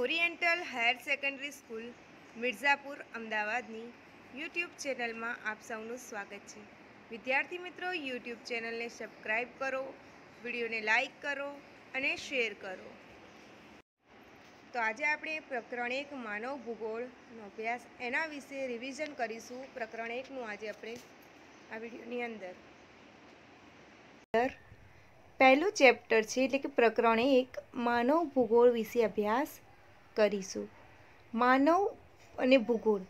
oriental higher secondary school Mirzapur અમદાવાદની YouTube ચેનલમાં આપ સૌનું સ્વાગત છે વિદ્યાર્થી મિત્રો યુટ્યુબ ચેનલને સબસ્ક્રાઈબ કરો વિડીયોને લાઈક કરો અને શેર કરો તો આજે આપણે પ્રકરણ એક માનવ ભૂગોળનો અભ્યાસ એના વિશે રિવિઝન કરીશું પ્રકરણ એકનું આજે આપણે આ વિડીયોની અંદર પહેલું ચેપ્ટર છે એટલે કે પ્રકરણ એક માનવ ભૂગોળ વિશે અભ્યાસ કરીશું માનવ અને ભૂગોળ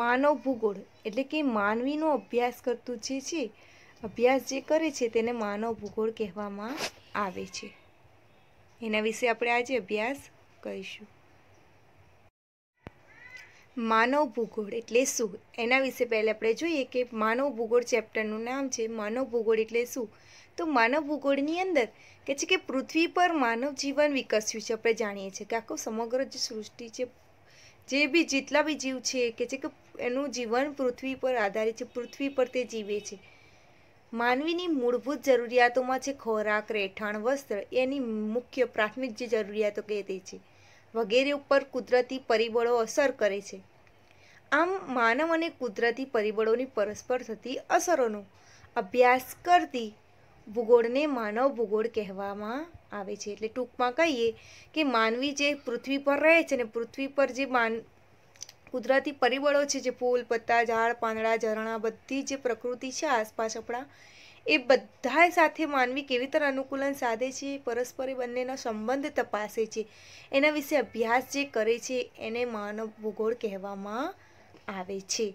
માનવ ભૂગોળ એટલે કે માનવીનો અભ્યાસ કરતું જે છે અભ્યાસ જે કરે છે તેને માનવ ભૂગોળ કહેવામાં આવે છે એના વિશે આપણે આજે અભ્યાસ કરીશું માનવ ભૂગોળ એટલે શું એના વિશે પહેલાં આપણે જોઈએ કે માનવ ભૂગોળ ચેપ્ટરનું નામ છે માનવ ભૂગોળ એટલે શું તો માનવ ભૂગોળની અંદર કે છે કે પૃથ્વી પર માનવ જીવન વિકસ્યું છે આપણે જાણીએ છીએ કે આખું સમગ્ર જે સૃષ્ટિ છે જે બી જેટલા બી જીવ છે કે છે કે એનું જીવન પૃથ્વી પર આધારિત છે પૃથ્વી પર તે જીવે છે માનવીની મૂળભૂત જરૂરિયાતોમાં છે ખોરાક રહેઠાણ વસ્ત્ર એની મુખ્ય પ્રાથમિક જે જરૂરિયાતો કહેતી છે વગેરે ઉપર કુદરતી પરિબળો અસર કરે છે આમ માનવ અને કુદરતી પરિબળોની પરસ્પર થતી અસરોનો અભ્યાસ કરતી ભૂગોળને માનવ ભૂગોળ કહેવામાં આવે છે એટલે ટૂંકમાં કહીએ કે માનવી જે પૃથ્વી પર રહે છે ને પૃથ્વી પર જે માન કુદરતી પરિબળો છે જે ફૂલ પત્તા ઝાડ પાંદડા ઝરણા બધી જે પ્રકૃતિ છે આસપાસ આપણા એ બધા સાથે માનવી કેવી રીતે અનુકૂલન સાધે છે પરસ્પરે બંનેનો સંબંધ તપાસે છે એના વિશે અભ્યાસ જે કરે છે એને માનવ ભૂગોળ કહેવામાં આવે છે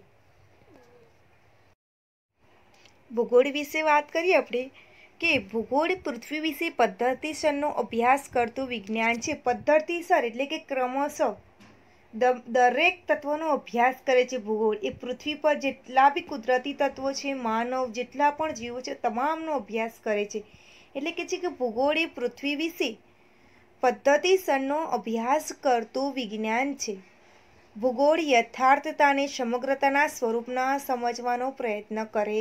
ભૂગોળ વિશે વાત કરીએ આપણે કે ભૂગોળ પૃથ્વી વિશે પદ્ધતિસરનો અભ્યાસ કરતું વિજ્ઞાન છે પદ્ધતિસર એટલે કે ક્રમશઃ દરેક તત્વોનો અભ્યાસ કરે છે ભૂગોળ એ પૃથ્વી પર જેટલા બી કુદરતી તત્વો છે માનવ જેટલા પણ જીવો છે તમામનો અભ્યાસ કરે છે એટલે કે છે કે ભૂગોળ એ પૃથ્વી વિશે પદ્ધતિસરનો અભ્યાસ કરતું વિજ્ઞાન છે ભૂગોળ યથાર્થતાને સમગ્રતાના સ્વરૂપના સમજવાનો પ્રયત્ન કરે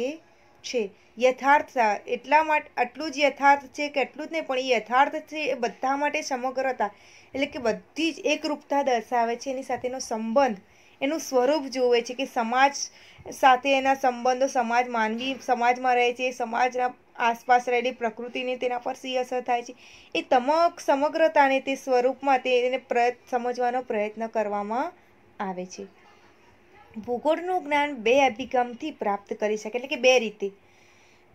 છે યથાર્થતા એટલા માટે આટલું જ યથાર્થ છે કે એટલું જ નહીં પણ એ યથાર્થ છે એ બધા માટે સમગ્રતા એટલે કે બધી જ એકરૂપતા દર્શાવે છે એની સાથેનો સંબંધ એનું સ્વરૂપ જોવે છે કે સમાજ સાથે એના સંબંધો સમાજ માનવી સમાજમાં રહે છે એ સમાજના આસપાસ રહેલી પ્રકૃતિની તેના પર સી અસર થાય છે એ તમક સમગ્રતાને તે સ્વરૂપમાં તેને પ્રયત્ન સમજવાનો પ્રયત્ન કરવામાં આવે છે ભૂગોળનું જ્ઞાન બે અભિગમથી પ્રાપ્ત કરી શકે એટલે કે બે રીતે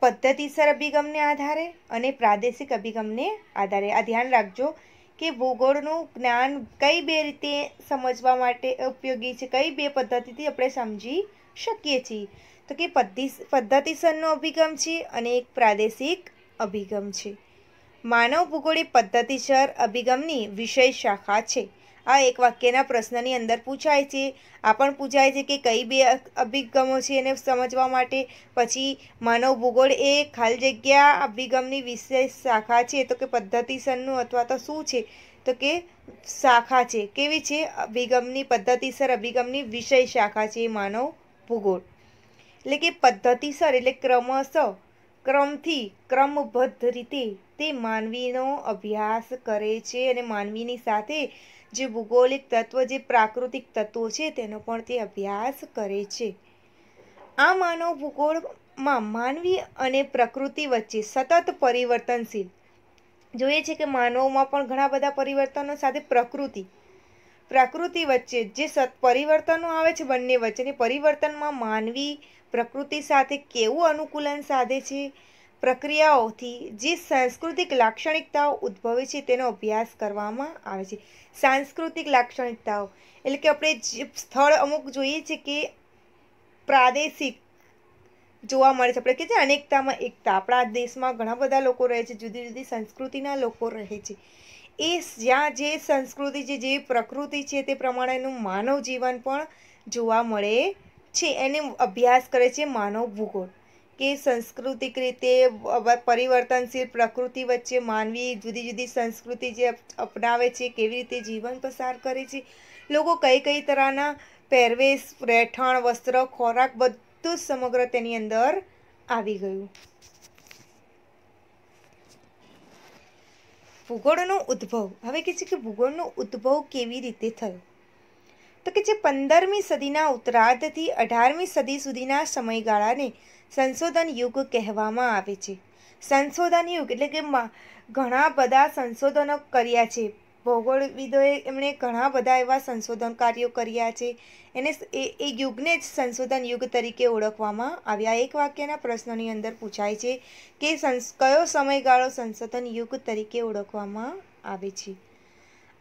પદ્ધતિસર અભિગમને આધારે અને પ્રાદેશિક અભિગમને આધારે આ ધ્યાન રાખજો કે ભૂગોળનું જ્ઞાન કઈ બે રીતે સમજવા માટે ઉપયોગી છે કઈ બે પદ્ધતિથી આપણે સમજી શકીએ છીએ તો કે પદ્ધિ પદ્ધતિસરનો અભિગમ છે અને એક પ્રાદેશિક અભિગમ છે માનવ ભૂગોળે પદ્ધતિસર અભિગમની વિષય શાખા છે આ એક વાક્યના પ્રશ્નની અંદર પૂછાય છે આ પણ પૂછાય છે કે કઈ બે અભિગમો છે એને સમજવા માટે પછી માનવ ભૂગોળ એ ખાલી જગ્યા અભિગમની વિશેષ શાખા છે તો કે પદ્ધતિસરનું અથવા તો શું છે તો કે શાખા છે કેવી છે અભિગમની પદ્ધતિસર અભિગમની વિષય શાખા છે માનવ ભૂગોળ એટલે કે પદ્ધતિસર એટલે ક્રમશ ક્રમથી ક્રમબદ્ધ રીતે તે માનવીનો અભ્યાસ કરે છે અને માનવીની સાથે જે ભૂગોલિક તત્વો જે પ્રાકૃતિક તત્વો છે તેનો પણ તે અભ્યાસ કરે છે આ માનવ ભૂગોળમાં માનવી અને પ્રકૃતિ વચ્ચે સતત પરિવર્તનશીલ જોઈએ છે કે માનવમાં પણ ઘણા બધા પરિવર્તનો સાથે પ્રકૃતિ પ્રકૃતિ વચ્ચે જે સત પરિવર્તનો આવે છે બંને વચ્ચેની પરિવર્તનમાં માનવી પ્રકૃતિ સાથે કેવું અનુકૂલન સાધે છે પ્રક્રિયાઓથી જે સાંસ્કૃતિક લાક્ષણિકતાઓ ઉદ્ભવે છે તેનો અભ્યાસ કરવામાં આવે છે સાંસ્કૃતિક લાક્ષણિકતાઓ એટલે કે આપણે સ્થળ અમુક જોઈએ છે કે પ્રાદેશિક જોવા મળે છે આપણે કે છે અનેકતામાં એકતા આપણા દેશમાં ઘણા બધા લોકો રહે છે જુદી જુદી સંસ્કૃતિના લોકો રહે છે એ જ્યાં જે સંસ્કૃતિ છે જે પ્રકૃતિ છે તે પ્રમાણેનું માનવ જીવન પણ જોવા મળે છે એને અભ્યાસ કરે છે માનવ ભૂગોળ કે સાંસ્કૃતિક રીતે પરિવર્તનશીલ પ્રકૃતિ વચ્ચે માનવી જુદી જુદી સંસ્કૃતિ જે અપનાવે છે કેવી રીતે જીવન પસાર કરે છે લોકો કઈ કઈ તરહના પહેરવેશ રહેઠાણ વસ્ત્ર ખોરાક બધું જ સમગ્ર તેની અંદર આવી ગયું ભૂગોળનો ઉદ્ભવ હવે કે છે કે ભૂગોળનો ઉદ્ભવ કેવી રીતે થયો તો કે જે પંદરમી સદીના ઉત્તરાર્ધથી અઢારમી સદી સુધીના સમયગાળાને સંશોધન યુગ કહેવામાં આવે છે સંશોધન યુગ એટલે કે ઘણા બધા સંશોધનો કર્યા છે ભૌગોળવિદોએ એમણે ઘણા બધા એવા સંશોધન કાર્યો કર્યા છે એને એ એ યુગને જ સંશોધન યુગ તરીકે ઓળખવામાં આવ્યા એક વાક્યના પ્રશ્નોની અંદર પૂછાય છે કે કયો સમયગાળો સંશોધન યુગ તરીકે ઓળખવામાં આવે છે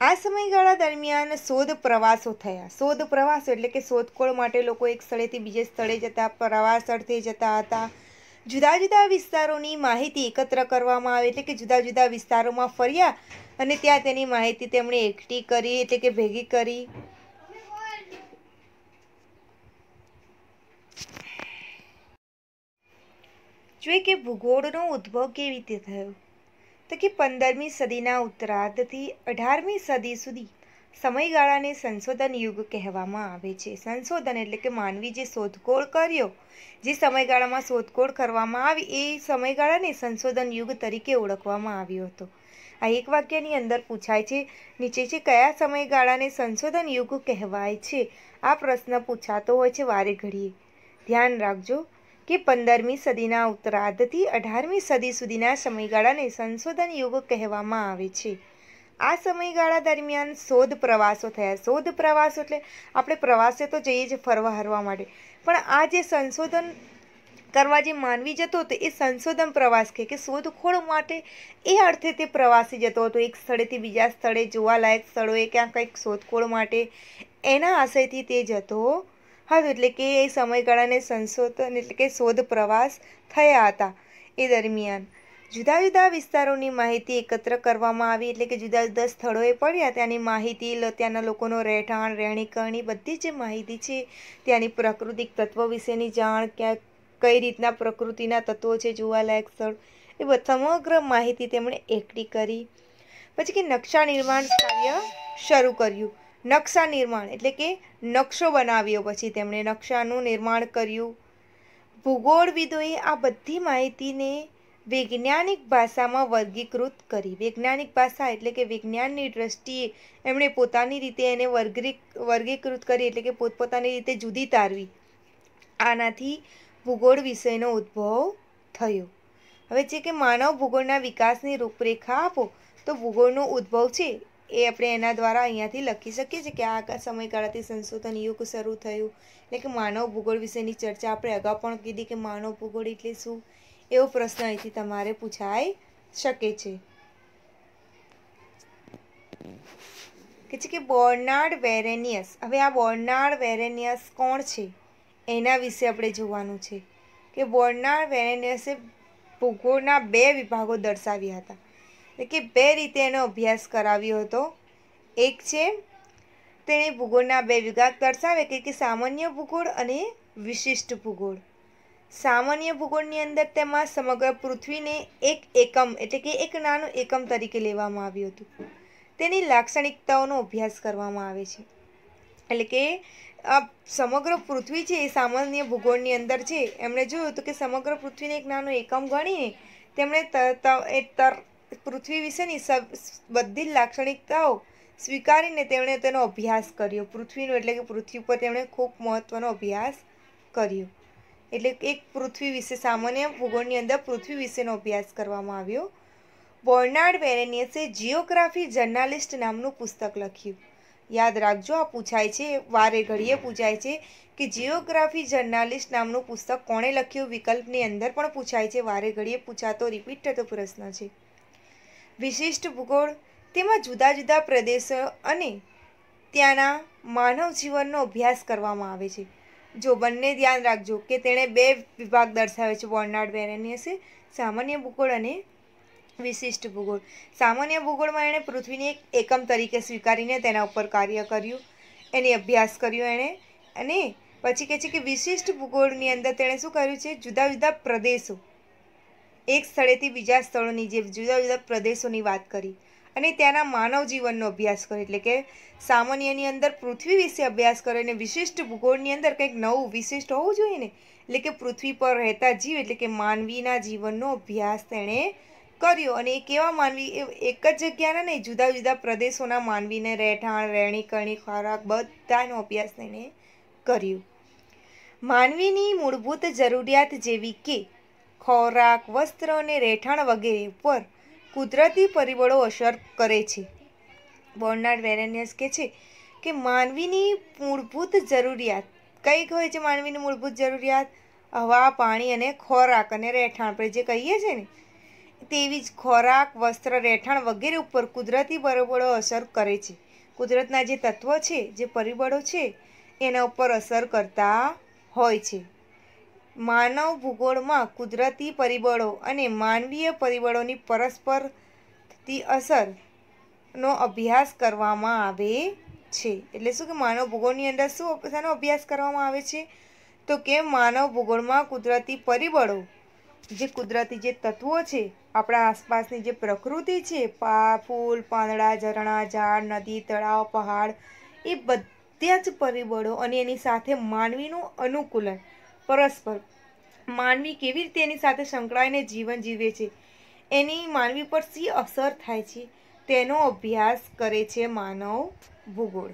આ સમયગાળા દરમિયાન શોધ પ્રવાસો થયા શોધ પ્રવાસો એટલે કે શોધખોળ માટે લોકો એક સ્થળેથી બીજે સ્થળે જતા પ્રવાસ અર્થે જતા હતા જુદા જુદા વિસ્તારોની માહિતી એકત્ર કરવામાં આવે એટલે કે જુદા જુદા વિસ્તારોમાં ફર્યા અને ત્યાં તેની માહિતી તેમણે એકઠી કરી એટલે કે ભેગી કરી જોઈએ કે ભૂગોળનો ઉદ્ભવ કેવી રીતે થયો તો કે પંદરમી સદીના ઉત્તરાર્ધથી અઢારમી સદી સુધી સમયગાળાને સંશોધન યુગ કહેવામાં આવે છે સંશોધન એટલે કે માનવી જે શોધખોળ કર્યો જે સમયગાળામાં શોધખોળ કરવામાં આવી એ સમયગાળાને સંશોધન યુગ તરીકે ઓળખવામાં આવ્યો હતો આ એક વાક્યની અંદર પૂછાય છે નીચે છે કયા સમયગાળાને સંશોધન યુગ કહેવાય છે આ પ્રશ્ન પૂછાતો હોય છે વારે ઘડીએ ધ્યાન રાખજો કે પંદરમી સદીના ઉત્તરાર્ધથી અઢારમી સદી સુધીના સમયગાળાને સંશોધન યુગ કહેવામાં આવે છે આ સમયગાળા દરમિયાન શોધ પ્રવાસો થયા શોધ પ્રવાસ એટલે આપણે પ્રવાસે તો જઈએ જ ફરવા હરવા માટે પણ આ જે સંશોધન કરવા જે માનવી જતો હતો એ સંશોધન પ્રવાસ કે શોધખોળ માટે એ અર્થે તે પ્રવાસી જતો હતો એક સ્થળેથી બીજા સ્થળે જોવાલાયક સ્થળોએ ક્યાં કંઈક શોધખોળ માટે એના આશયથી તે જતો હતું એટલે કે એ સમયગાળાને સંશોધન એટલે કે શોધ પ્રવાસ થયા હતા એ દરમિયાન જુદા જુદા વિસ્તારોની માહિતી એકત્ર કરવામાં આવી એટલે કે જુદા જુદા સ્થળોએ પડ્યા ત્યાંની માહિતી ત્યાંના લોકોનો રહેઠાણ રહેણીકરણી બધી જે માહિતી છે ત્યાંની પ્રાકૃતિક તત્વો વિશેની જાણ ક્યાં કઈ રીતના પ્રકૃતિના તત્વો છે જોવાલાયક સ્થળ એ સમગ્ર માહિતી તેમણે એકઠી કરી પછી કે નકશા નિર્માણ કાર્ય શરૂ કર્યું નકશા નિર્માણ એટલે કે નકશો બનાવ્યો પછી તેમણે નકશાનું નિર્માણ કર્યું ભૂગોળવિદોએ આ બધી માહિતીને વૈજ્ઞાનિક ભાષામાં વર્ગીકૃત કરી વૈજ્ઞાનિક ભાષા એટલે કે વિજ્ઞાનની દ્રષ્ટિએ એમણે પોતાની રીતે એને વર્ગી વર્ગીકૃત કરી એટલે કે પોતપોતાની રીતે જુદી તારવી આનાથી ભૂગોળ વિષયનો ઉદ્ભવ થયો હવે છે કે માનવ ભૂગોળના વિકાસની રૂપરેખા આપો તો ભૂગોળનો ઉદ્ભવ છે એ આપણે એના દ્વારા અહીંયાથી લખી શકીએ છીએ કે આ સમયગાળાથી સંશોધન યુગ શરૂ થયું એટલે કે માનવ ભૂગોળ વિશેની ચર્ચા આપણે અગાઉ પણ કીધી કે માનવ ભૂગોળ એટલે શું એવો પ્રશ્ન અહીંથી તમારે પૂછાઈ શકે છે કે છે કે બોર્નાર્ડ વેરેનિયસ હવે આ બોર્નાર્ડ વેરેનિયસ કોણ છે એના વિશે આપણે જોવાનું છે કે બોર્નાર્ડ વેરેનિયસે ભૂગોળના બે વિભાગો દર્શાવ્યા હતા કે બે રીતે એનો અભ્યાસ કરાવ્યો હતો એક છે તેણે ભૂગોળના બે વિભાગ દર્શાવે કે કે સામાન્ય ભૂગોળ અને વિશિષ્ટ ભૂગોળ સામાન્ય ભૂગોળની અંદર તેમાં સમગ્ર પૃથ્વીને એક એકમ એટલે કે એક નાનું એકમ તરીકે લેવામાં આવ્યું હતું તેની લાક્ષણિકતાઓનો અભ્યાસ કરવામાં આવે છે એટલે કે આ સમગ્ર પૃથ્વી છે એ સામાન્ય ભૂગોળની અંદર છે એમણે જોયું હતું કે સમગ્ર પૃથ્વીને એક નાનું એકમ ગણીને તેમણે એ તર પૃથ્વી વિશેની બધી લાક્ષણિકતાઓ સ્વીકારીને તેમણે તેનો અભ્યાસ કર્યો પૃથ્વીનો એટલે કે પૃથ્વી ઉપર તેમણે ખૂબ મહત્ત્વનો અભ્યાસ કર્યો એટલે એક પૃથ્વી વિશે સામાન્ય ભૂગોળની અંદર પૃથ્વી વિશેનો અભ્યાસ કરવામાં આવ્યો બોર્નાર્ડ વેરેનિયસે જીઓગ્રાફી જર્નાલિસ્ટ નામનું પુસ્તક લખ્યું યાદ રાખજો આ પૂછાય છે વારે ઘડીએ પૂછાય છે કે જિયોગ્રાફી જર્નાલિસ્ટ નામનું પુસ્તક કોણે લખ્યું વિકલ્પની અંદર પણ પૂછાય છે વારે ઘડીએ પૂછાતો રિપીટ થતો પ્રશ્ન છે વિશિષ્ટ ભૂગોળ તેમાં જુદા જુદા પ્રદેશો અને ત્યાંના માનવ જીવનનો અભ્યાસ કરવામાં આવે છે જો બંને ધ્યાન રાખજો કે તેણે બે વિભાગ દર્શાવે છે બોર્નાર્ડ બેરેનિયસે સામાન્ય ભૂગોળ અને વિશિષ્ટ ભૂગોળ સામાન્ય ભૂગોળમાં એણે પૃથ્વીને એક એકમ તરીકે સ્વીકારીને તેના ઉપર કાર્ય કર્યું એની અભ્યાસ કર્યો એણે અને પછી કહે છે કે વિશિષ્ટ ભૂગોળની અંદર તેણે શું કર્યું છે જુદા જુદા પ્રદેશો એક સ્થળેથી બીજા સ્થળોની જે જુદા જુદા પ્રદેશોની વાત કરી અને ત્યાંના માનવ જીવનનો અભ્યાસ કર્યો એટલે કે સામાન્યની અંદર પૃથ્વી વિશે અભ્યાસ કર્યો અને વિશિષ્ટ ભૂગોળની અંદર કંઈક નવું વિશિષ્ટ હોવું જોઈએ ને એટલે કે પૃથ્વી પર રહેતા જીવ એટલે કે માનવીના જીવનનો અભ્યાસ તેણે કર્યો અને એ કેવા માનવી એક જ જગ્યાના નહીં જુદા જુદા પ્રદેશોના માનવીને રહેઠાણ રહેણી કરણી ખોરાક બધાનો અભ્યાસ તેણે કર્યો માનવીની મૂળભૂત જરૂરિયાત જેવી કે ખોરાક વસ્ત્ર અને રહેઠાણ વગેરે ઉપર કુદરતી પરિબળો અસર કરે છે બોર્નાર્ડ વેરેનિયસ કહે છે કે માનવીની મૂળભૂત જરૂરિયાત કઈ હોય છે માનવીની મૂળભૂત જરૂરિયાત હવા પાણી અને ખોરાક અને રહેઠાણ આપણે જે કહીએ છીએ ને તેવી જ ખોરાક વસ્ત્ર રહેઠાણ વગેરે ઉપર કુદરતી પરિબળો અસર કરે છે કુદરતના જે તત્વો છે જે પરિબળો છે એના ઉપર અસર કરતા હોય છે માનવ ભૂગોળમાં કુદરતી પરિબળો અને માનવીય પરિબળોની પરસ્પર થતી અસરનો અભ્યાસ કરવામાં આવે છે એટલે શું કે માનવ ભૂગોળની અંદર શું શાનો અભ્યાસ કરવામાં આવે છે તો કે માનવ ભૂગોળમાં કુદરતી પરિબળો જે કુદરતી જે તત્વો છે આપણા આસપાસની જે પ્રકૃતિ છે પા ફૂલ પાંદડા ઝરણા ઝાડ નદી તળાવ પહાડ એ બધા જ પરિબળો અને એની સાથે માનવીનું અનુકૂલન પરસ્પર માનવી કેવી રીતે એની સાથે સંકળાઈને જીવન જીવે છે એની માનવી પર શી અસર થાય છે તેનો અભ્યાસ કરે છે માનવ ભૂગોળ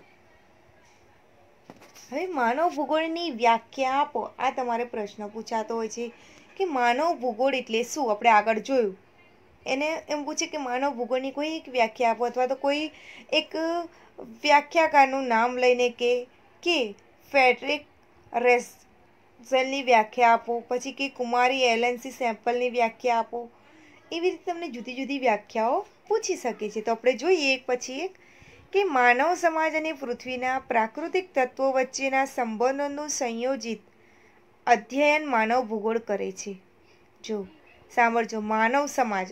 હવે માનવ ભૂગોળની વ્યાખ્યા આપો આ તમારે પ્રશ્ન પૂછાતો હોય છે કે માનવ ભૂગોળ એટલે શું આપણે આગળ જોયું એને એમ પૂછે કે માનવ ભૂગોળની કોઈ એક વ્યાખ્યા આપો અથવા તો કોઈ એક વ્યાખ્યાકારનું નામ લઈને કે કે ફેડરિક રેસ સેલની વ્યાખ્યા આપો પછી કે કુમારી એલએનસી સેમ્પલની વ્યાખ્યા આપો એવી રીતે તમને જુદી જુદી વ્યાખ્યાઓ પૂછી શકે છે તો આપણે જોઈએ એક પછી એક કે માનવ સમાજ અને પૃથ્વીના પ્રાકૃતિક તત્વો વચ્ચેના સંબંધોનું સંયોજિત અધ્યયન માનવ ભૂગોળ કરે છે જો સાંભળજો માનવ સમાજ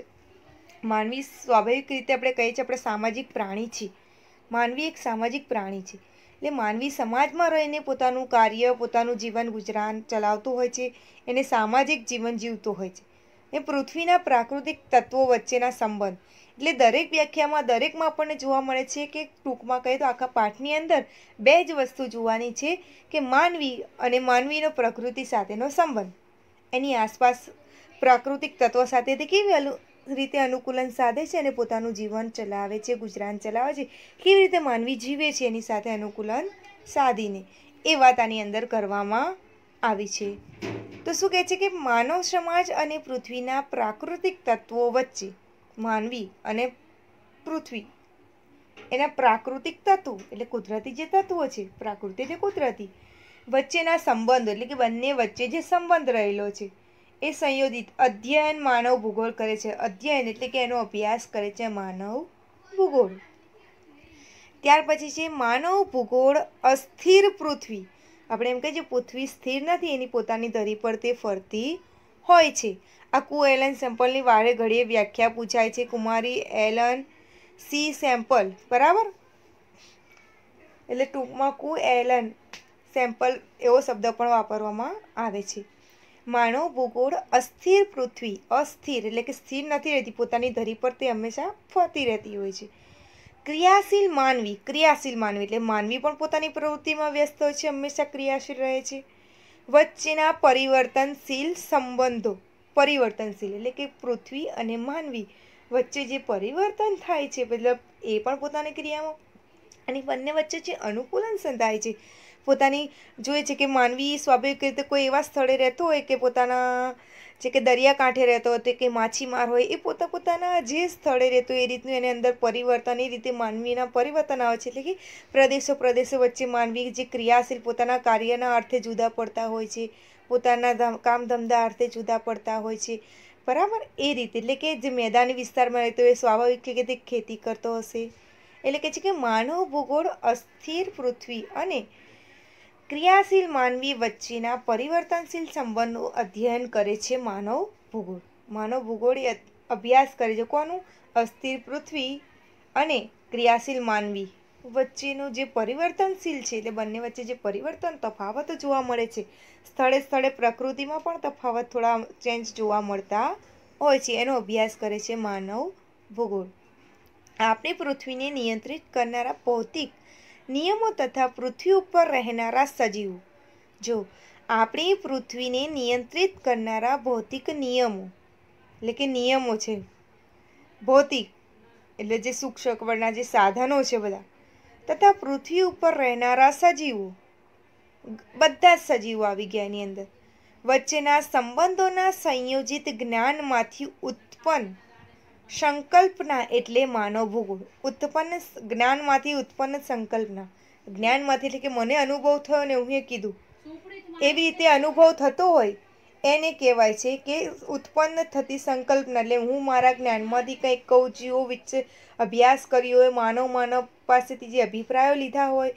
માનવી સ્વાભાવિક રીતે આપણે કહીએ છીએ આપણે સામાજિક પ્રાણી છીએ માનવી એક સામાજિક પ્રાણી છે એટલે માનવી સમાજમાં રહીને પોતાનું કાર્ય પોતાનું જીવન ગુજરાન ચલાવતું હોય છે એને સામાજિક જીવન જીવતું હોય છે એ પૃથ્વીના પ્રાકૃતિક તત્વો વચ્ચેના સંબંધ એટલે દરેક વ્યાખ્યામાં દરેકમાં આપણને જોવા મળે છે કે ટૂંકમાં કહીએ તો આખા પાઠની અંદર બે જ વસ્તુ જોવાની છે કે માનવી અને માનવીનો પ્રકૃતિ સાથેનો સંબંધ એની આસપાસ પ્રાકૃતિક તત્વો સાથે તે કેવી રીતે અનુકૂલન સાધે છે અને પોતાનું જીવન ચલાવે છે ગુજરાન ચલાવે છે કેવી રીતે માનવી જીવે છે એની સાથે અનુકૂલન સાધીને એ વાત આની અંદર કરવામાં આવી છે તો શું કહે છે કે માનવ સમાજ અને પૃથ્વીના પ્રાકૃતિક તત્વો વચ્ચે માનવી અને પૃથ્વી એના પ્રાકૃતિક તત્વો એટલે કુદરતી જે તત્વો છે પ્રાકૃતિક એટલે કુદરતી વચ્ચેના સંબંધો એટલે કે બંને વચ્ચે જે સંબંધ રહેલો છે એ સંયોજિત અધ્યયન માનવ ભૂગોળ કરે છે અધ્યયન એટલે કે એનો અભ્યાસ કરે છે માનવ ભૂગોળ ત્યાર પછી છે માનવ ભૂગોળ અસ્થિર પૃથ્વી આપણે એમ કહીએ પૃથ્વી સ્થિર નથી એની પોતાની ધરી પર તે ફરતી હોય છે આ કુ એલન સેમ્પલની વારે ઘડીએ વ્યાખ્યા પૂછાય છે કુમારી એલન સી સેમ્પલ બરાબર એટલે ટૂંકમાં કુ એલન સેમ્પલ એવો શબ્દ પણ વાપરવામાં આવે છે માનવ ભૂગોળ અસ્થિર પૃથ્વી અસ્થિર એટલે કે સ્થિર નથી રહેતી પોતાની ધરી પર તે હંમેશા ફરતી રહેતી હોય છે ક્રિયાશીલ માનવી ક્રિયાશીલ માનવી એટલે માનવી પણ પોતાની પ્રવૃત્તિમાં વ્યસ્ત હોય છે હંમેશા ક્રિયાશીલ રહે છે વચ્ચેના પરિવર્તનશીલ સંબંધો પરિવર્તનશીલ એટલે કે પૃથ્વી અને માનવી વચ્ચે જે પરિવર્તન થાય છે મતલબ એ પણ પોતાની ક્રિયામાં અને બંને વચ્ચે જે અનુકૂલન સંધાય છે પોતાની જોઈએ છે કે માનવી સ્વાભાવિક રીતે કોઈ એવા સ્થળે રહેતો હોય કે પોતાના જે કે દરિયાકાંઠે રહેતો હતો કે માછીમાર હોય એ પોતા પોતાના જે સ્થળે રહેતો એ રીતનું એની અંદર પરિવર્તન એ રીતે માનવીના પરિવર્તન આવે છે એટલે કે પ્રદેશો પ્રદેશો વચ્ચે માનવી જે ક્રિયાશીલ પોતાના કાર્યના અર્થે જુદા પડતા હોય છે પોતાના કામ ધંધા અર્થે જુદા પડતા હોય છે બરાબર એ રીતે એટલે કે જે મેદાની વિસ્તારમાં રહેતો એ સ્વાભાવિક કે રીતે ખેતી કરતો હશે એટલે કે છે કે માનવ ભૂગોળ અસ્થિર પૃથ્વી અને ક્રિયાશીલ માનવી વચ્ચેના પરિવર્તનશીલ સંબંધનું અધ્યયન કરે છે માનવ ભૂગોળ માનવ ભૂગોળ અભ્યાસ કરે છે કોનું અસ્થિર પૃથ્વી અને ક્રિયાશીલ માનવી વચ્ચેનું જે પરિવર્તનશીલ છે એટલે બંને વચ્ચે જે પરિવર્તન તફાવત જોવા મળે છે સ્થળે સ્થળે પ્રકૃતિમાં પણ તફાવત થોડા ચેન્જ જોવા મળતા હોય છે એનો અભ્યાસ કરે છે માનવ ભૂગોળ આપણી પૃથ્વીને નિયંત્રિત કરનારા ભૌતિક નિયમો તથા પૃથ્વી ઉપર રહેનારા સજીવો જો આપણી પૃથ્વીને નિયંત્રિત કરનારા ભૌતિક નિયમો એટલે કે નિયમો છે ભૌતિક એટલે જે સૂક્ષક વળના જે સાધનો છે બધા તથા પૃથ્વી ઉપર રહેનારા સજીવો બધા જ સજીવો આવી ગયા એની અંદર વચ્ચેના સંબંધોના સંયોજિત જ્ઞાનમાંથી ઉત્પન્ન સંકલ્પના એટલે માનવ ભૂગોળ ઉત્પન્ન જ્ઞાનમાંથી ઉત્પન્ન સંકલ્પના જ્ઞાનમાંથી એટલે કે મને અનુભવ થયો ને હું એ કીધું એવી રીતે અનુભવ થતો હોય એને કહેવાય છે કે ઉત્પન્ન થતી સંકલ્પના એટલે હું મારા જ્ઞાનમાંથી કંઈક કહું જેવો વિચ અભ્યાસ કર્યો હોય માનવ માનવ પાસેથી જે અભિપ્રાયો લીધા હોય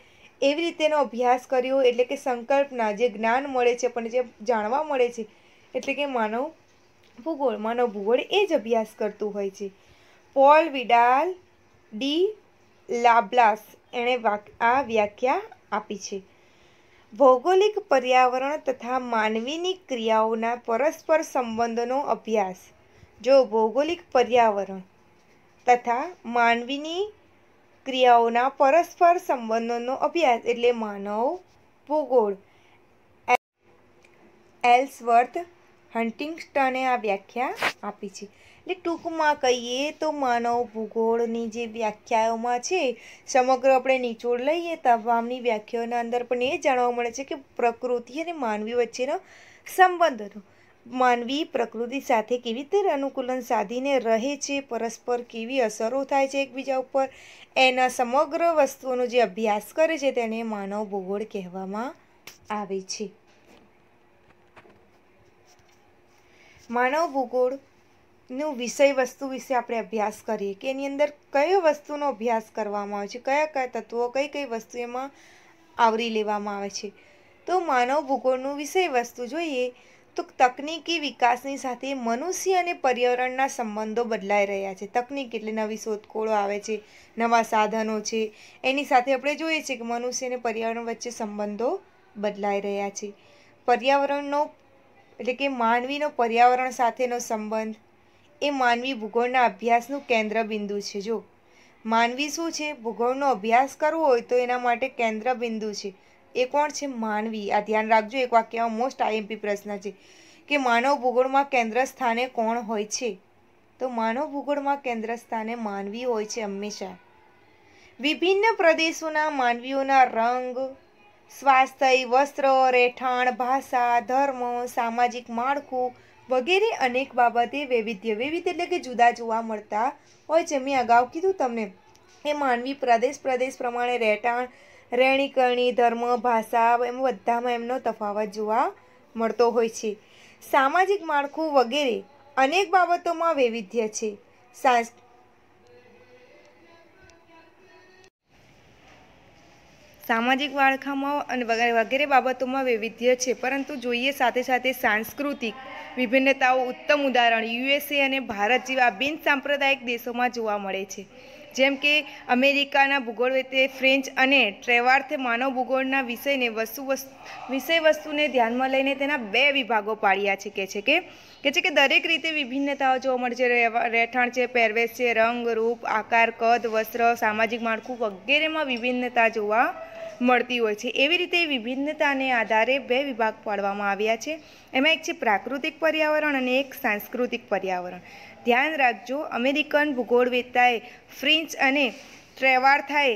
એવી રીતેનો અભ્યાસ કર્યો એટલે કે સંકલ્પના જે જ્ઞાન મળે છે પણ જે જાણવા મળે છે એટલે કે માનવ ભૂગોળ મનોભૂગોળ એ જ અભ્યાસ કરતું હોય છે પોલ વિડાલ ડી લાબ્લાસ એણે આ વ્યાખ્યા આપી છે ભૌગોલિક પર્યાવરણ તથા માનવીની ક્રિયાઓના પરસ્પર સંબંધોનો અભ્યાસ જો ભૌગોલિક પર્યાવરણ તથા માનવીની ક્રિયાઓના પરસ્પર સંબંધોનો અભ્યાસ એટલે માનવ ભૂગોળ એલ્સવર્થ હન્ટિંગસ્ટને આ વ્યાખ્યા આપી છે એટલે ટૂંકમાં કહીએ તો માનવ ભૂગોળની જે વ્યાખ્યાઓમાં છે સમગ્ર આપણે નીચોડ લઈએ તમામની વ્યાખ્યાઓના અંદર પણ એ જાણવા મળે છે કે પ્રકૃતિ અને માનવી વચ્ચેનો સંબંધનો માનવી પ્રકૃતિ સાથે કેવી રીતે અનુકૂલન સાધીને રહે છે પરસ્પર કેવી અસરો થાય છે એકબીજા ઉપર એના સમગ્ર વસ્તુઓનો જે અભ્યાસ કરે છે તેને માનવ ભૂગોળ કહેવામાં આવે છે માનવ ભૂગોળનું વિષય વસ્તુ વિશે આપણે અભ્યાસ કરીએ કે એની અંદર કયો વસ્તુનો અભ્યાસ કરવામાં આવે છે કયા કયા તત્વો કઈ કઈ વસ્તુ એમાં આવરી લેવામાં આવે છે તો માનવ ભૂગોળનું વિષય વસ્તુ જોઈએ તો તકનિકી વિકાસની સાથે મનુષ્ય અને પર્યાવરણના સંબંધો બદલાઈ રહ્યા છે તકનિક એટલે નવી શોધખોળો આવે છે નવા સાધનો છે એની સાથે આપણે જોઈએ છીએ કે મનુષ્ય અને પર્યાવરણ વચ્ચે સંબંધો બદલાઈ રહ્યા છે પર્યાવરણનો એટલે કે માનવીનો પર્યાવરણ સાથેનો સંબંધ એ માનવી ભૂગોળના અભ્યાસનું કેન્દ્રબિંદુ છે જો માનવી શું છે ભૂગોળનો અભ્યાસ કરવો હોય તો એના માટે કેન્દ્રબિંદુ છે એ કોણ છે માનવી આ ધ્યાન રાખજો એક વાક્યમાં મોસ્ટ આઈએમપી પ્રશ્ન છે કે માનવ ભૂગોળમાં કેન્દ્ર સ્થાને કોણ હોય છે તો માનવ ભૂગોળમાં કેન્દ્ર સ્થાને માનવી હોય છે હંમેશા વિભિન્ન પ્રદેશોના માનવીઓના રંગ સ્વાસ્થ્ય વસ્ત્ર રહેઠાણ ભાષા ધર્મ સામાજિક માળખું વગેરે અનેક બાબતે વૈવિધ્ય વૈવિધ્ય એટલે કે જુદા જોવા મળતા હોય છે મેં અગાઉ કીધું તમને એ માનવી પ્રદેશ પ્રદેશ પ્રમાણે રહેઠાણ રહેણીકરણી ધર્મ ભાષા એમ બધામાં એમનો તફાવત જોવા મળતો હોય છે સામાજિક માળખું વગેરે અનેક બાબતોમાં વૈવિધ્ય છે સાંસ્કૃતિક સામાજિક વાળખામાં અને વગેરે બાબતોમાં વૈવિધ્ય છે પરંતુ જોઈએ સાથે સાથે સાંસ્કૃતિક વિભિન્નતાઓ ઉત્તમ ઉદાહરણ યુએસએ અને ભારત જેવા બિન સાંપ્રદાયિક દેશોમાં જોવા મળે છે જેમ કે અમેરિકાના ભૂગોળ વેતે ફ્રેન્ચ અને ટ્રેવાર્થે માનવ ભૂગોળના વિષયને વસ્તુ વિષય વસ્તુને ધ્યાનમાં લઈને તેના બે વિભાગો પાડ્યા છે કે છે કે કે છે કે દરેક રીતે વિભિન્નતાઓ જોવા મળે છે રહેઠાણ છે પહેરવેશ છે રંગ રૂપ આકાર કદ વસ્ત્ર સામાજિક માળખું વગેરેમાં વિભિન્નતા જોવા મળતી હોય છે એવી રીતે વિભિન્નતાને આધારે બે વિભાગ પાડવામાં આવ્યા છે એમાં એક છે પ્રાકૃતિક પર્યાવરણ અને એક સાંસ્કૃતિક પર્યાવરણ ધ્યાન રાખજો અમેરિકન ભૂગોળવેત્તાએ ફ્રિન્ચ અને ટ્રેવાર્થાએ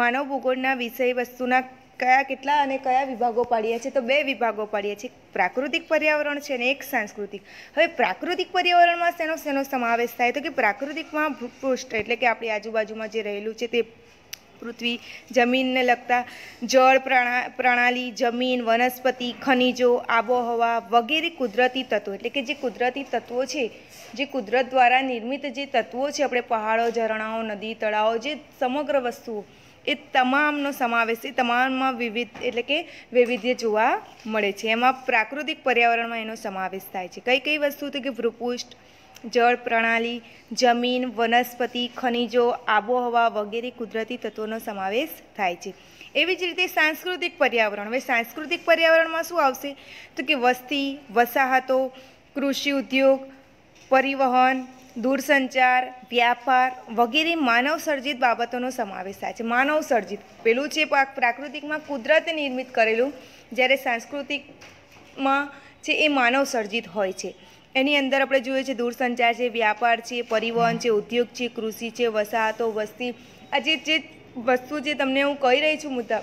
માનવ ભૂગોળના વિષય વસ્તુના કયા કેટલા અને કયા વિભાગો પાડ્યા છે તો બે વિભાગો પાડ્યા છે પ્રાકૃતિક પર્યાવરણ છે ને એક સાંસ્કૃતિક હવે પ્રાકૃતિક પર્યાવરણમાં શેનો શેનો સમાવેશ થાય તો કે પ્રાકૃતિકમાં ભૂપૃષ્ઠ એટલે કે આપણી આજુબાજુમાં જે રહેલું છે તે પૃથ્વી જમીનને લગતા જળ પ્રણા પ્રણાલી જમીન વનસ્પતિ ખનિજો આબોહવા વગેરે કુદરતી તત્વો એટલે કે જે કુદરતી તત્વો છે જે કુદરત દ્વારા નિર્મિત જે તત્વો છે આપણે પહાડો ઝરણાઓ નદી તળાવો જે સમગ્ર વસ્તુઓ એ તમામનો સમાવેશ એ તમામમાં વિવિધ એટલે કે વૈવિધ્ય જોવા મળે છે એમાં પ્રાકૃતિક પર્યાવરણમાં એનો સમાવેશ થાય છે કઈ કઈ વસ્તુ તો કે ભૃપુષ્ઠ જળ પ્રણાલી જમીન વનસ્પતિ ખનિજો આબોહવા વગેરે કુદરતી તત્વોનો સમાવેશ થાય છે એવી જ રીતે સાંસ્કૃતિક પર્યાવરણ હવે સાંસ્કૃતિક પર્યાવરણમાં શું આવશે તો કે વસ્તી વસાહતો કૃષિ ઉદ્યોગ પરિવહન દૂરસંચાર વ્યાપાર વગેરે માનવ સર્જિત બાબતોનો સમાવેશ થાય છે માનવ સર્જિત પેલું છે પ્રાકૃતિકમાં કુદરત નિર્મિત કરેલું જ્યારે સાંસ્કૃતિકમાં છે એ માનવ સર્જિત હોય છે એની અંદર આપણે જોઈએ છીએ દૂરસંચાર છે વ્યાપાર છે પરિવહન છે ઉદ્યોગ છે કૃષિ છે વસાહતો વસ્તી આ જે જે વસ્તુ જે તમને હું કહી રહી છું મુદ્દા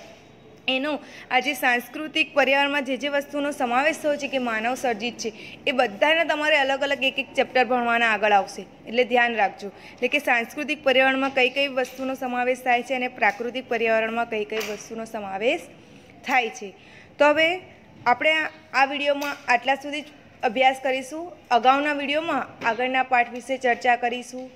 એનો આજે સાંસ્કૃતિક પર્યાવરણમાં જે જે વસ્તુનો સમાવેશ થયો છે કે માનવ સર્જિત છે એ બધાને તમારે અલગ અલગ એક એક ચેપ્ટર ભણવાના આગળ આવશે એટલે ધ્યાન રાખજો એટલે કે સાંસ્કૃતિક પર્યાવરણમાં કઈ કઈ વસ્તુનો સમાવેશ થાય છે અને પ્રાકૃતિક પર્યાવરણમાં કઈ કઈ વસ્તુનો સમાવેશ થાય છે તો હવે આપણે આ વિડીયોમાં આટલા સુધી જ અભ્યાસ કરીશું અગાઉના વિડીયોમાં આગળના પાઠ વિશે ચર્ચા કરીશું